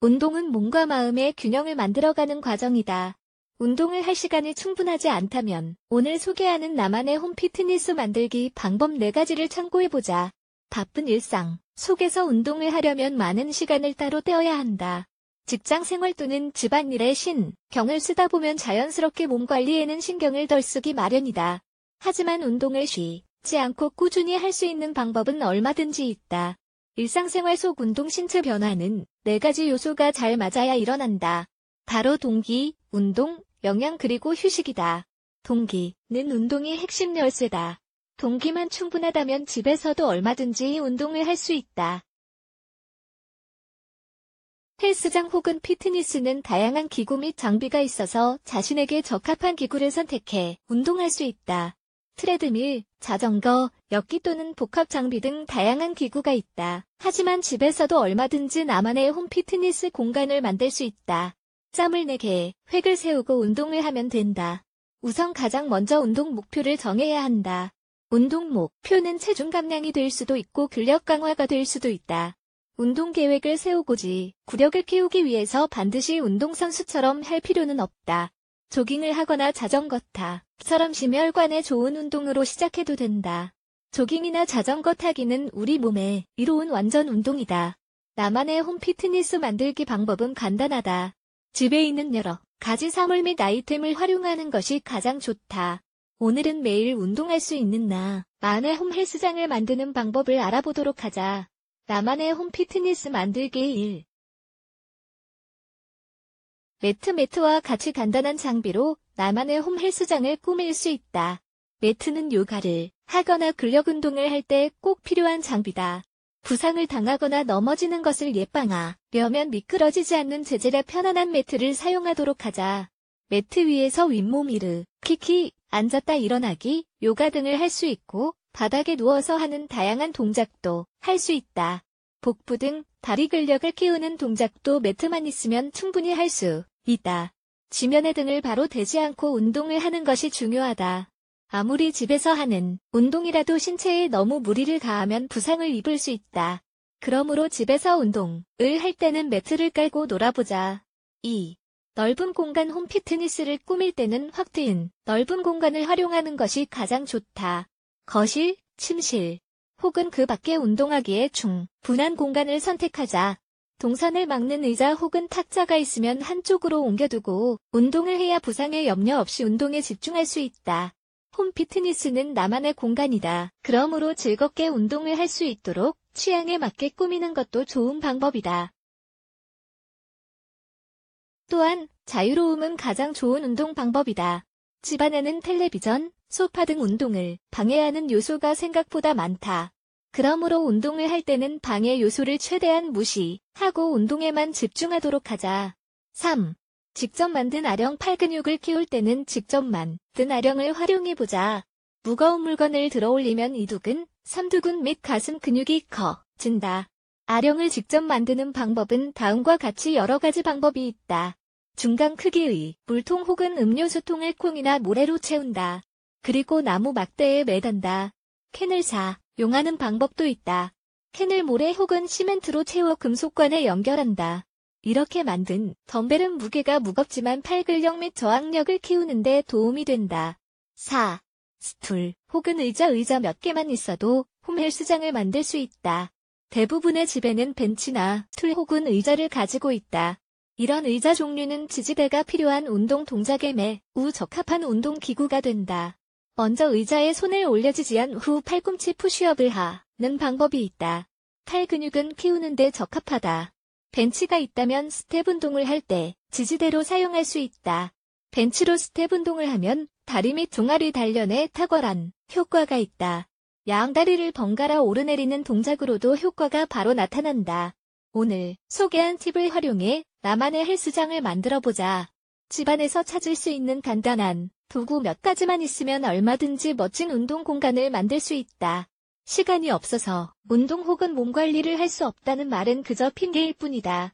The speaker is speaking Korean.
운동은 몸과 마음의 균형을 만들어가는 과정이다. 운동을 할 시간이 충분하지 않다면 오늘 소개하는 나만의 홈피트니스 만들기 방법 4가지를 참고해보자. 바쁜 일상 속에서 운동을 하려면 많은 시간을 따로 떼어야 한다. 직장 생활 또는 집안일에 신경을 쓰다 보면 자연스럽게 몸 관리에는 신경을 덜 쓰기 마련이다. 하지만 운동을 쉬지 않고 꾸준히 할 수 있는 방법은 얼마든지 있다. 일상생활 속 운동 신체 변화는 네 가지 요소가 잘 맞아야 일어난다. 바로 동기, 운동, 영양 그리고 휴식이다. 동기는 운동이 핵심 열쇠다. 동기만 충분하다면 집에서도 얼마든지 운동을 할 수 있다. 헬스장 혹은 피트니스는 다양한 기구 및 장비가 있어서 자신에게 적합한 기구를 선택해 운동할 수 있다. 트레드밀, 자전거, 역기 또는 복합 장비 등 다양한 기구가 있다. 하지만 집에서도 얼마든지 나만의 홈피트니스 공간을 만들 수 있다. 짬을 내게 획을 세우고 운동을 하면 된다. 우선 가장 먼저 운동 목표를 정해야 한다. 운동 목표는 체중 감량이 될 수도 있고 근력 강화가 될 수도 있다. 운동 계획을 세우고지 구력을 키우기 위해서 반드시 운동선수처럼 할 필요는 없다. 조깅을 하거나 자전거 타처럼 심혈관에 좋은 운동으로 시작해도 된다. 조깅이나 자전거 타기는 우리 몸에 이로운 완전 운동이다. 나만의 홈 피트니스 만들기 방법은 간단하다. 집에 있는 여러 가지 사물 및 아이템을 활용하는 것이 가장 좋다. 오늘은 매일 운동할 수 있는 나만의 홈 헬스장을 만드는 방법을 알아보도록 하자. 나만의 홈 피트니스 만들기 1. 매트 매트와 같이 간단한 장비로 나만의 홈 헬스장을 꾸밀 수 있다. 매트는 요가를 하거나 근력 운동을 할 때 꼭 필요한 장비다. 부상을 당하거나 넘어지는 것을 예방하려면 미끄러지지 않는 재질의 편안한 매트를 사용하도록 하자. 매트 위에서 윗몸 이르, 키키, 앉았다 일어나기, 요가 등을 할 수 있고 바닥에 누워서 하는 다양한 동작도 할 수 있다. 복부 등 다리 근력을 키우는 동작도 매트만 있으면 충분히 할 수 있다. 지면에 등을 바로 대지 않고 운동을 하는 것이 중요하다. 아무리 집에서 하는 운동이라도 신체에 너무 무리를 가하면 부상을 입을 수 있다. 그러므로 집에서 운동을 할 때는 매트를 깔고 놀아보자. 2. 넓은 공간 홈 피트니스를 꾸밀 때는 확 트인 넓은 공간을 활용하는 것이 가장 좋다. 거실, 침실, 혹은 그밖의 운동하기에 충분한 공간을 선택하자. 동선을 막는 의자 혹은 탁자가 있으면 한쪽으로 옮겨두고 운동을 해야 부상에 염려 없이 운동에 집중할 수 있다. 홈 피트니스는 나만의 공간이다. 그러므로 즐겁게 운동을 할 수 있도록 취향에 맞게 꾸미는 것도 좋은 방법이다. 또한 자유로움은 가장 좋은 운동 방법이다. 집안에는 텔레비전, 소파 등 운동을 방해하는 요소가 생각보다 많다. 그러므로 운동을 할 때는 방해 요소를 최대한 무시하고 운동에만 집중하도록 하자. 3. 직접 만든 아령 팔 근육을 키울 때는 직접 만든 아령을 활용해보자. 무거운 물건을 들어 올리면 이두근, 삼두근 및 가슴 근육이 커진다. 아령을 직접 만드는 방법은 다음과 같이 여러 가지 방법이 있다. 중간 크기의 물통 혹은 음료수통을 콩이나 모래로 채운다. 그리고 나무 막대에 매단다. 캔을 사, 용하는 방법도 있다. 캔을 모래 혹은 시멘트로 채워 금속관에 연결한다. 이렇게 만든 덤벨은 무게가 무겁지만 팔근력 및 저항력을 키우는데 도움이 된다. 4. 스툴 혹은 의자 의자 몇 개만 있어도 홈헬스장을 만들 수 있다. 대부분의 집에는 벤치나 툴 혹은 의자를 가지고 있다. 이런 의자 종류는 지지대가 필요한 운동 동작에 매우 적합한 운동 기구가 된다. 먼저 의자에 손을 올려지지한 후 팔꿈치 푸쉬업을 하는 방법이 있다. 팔 근육은 키우는 데 적합하다. 벤치가 있다면 스텝 운동을 할 때 지지대로 사용할 수 있다. 벤치로 스텝 운동을 하면 다리 및 종아리 단련에 탁월한 효과가 있다. 양다리를 번갈아 오르내리는 동작으로도 효과가 바로 나타난다. 오늘 소개한 팁을 활용해 나만의 헬스장을 만들어보자. 집안에서 찾을 수 있는 간단한 도구 몇 가지만 있으면 얼마든지 멋진 운동 공간을 만들 수 있다. 시간이 없어서 운동 혹은 몸 관리를 할 수 없다는 말은 그저 핑계일 뿐이다.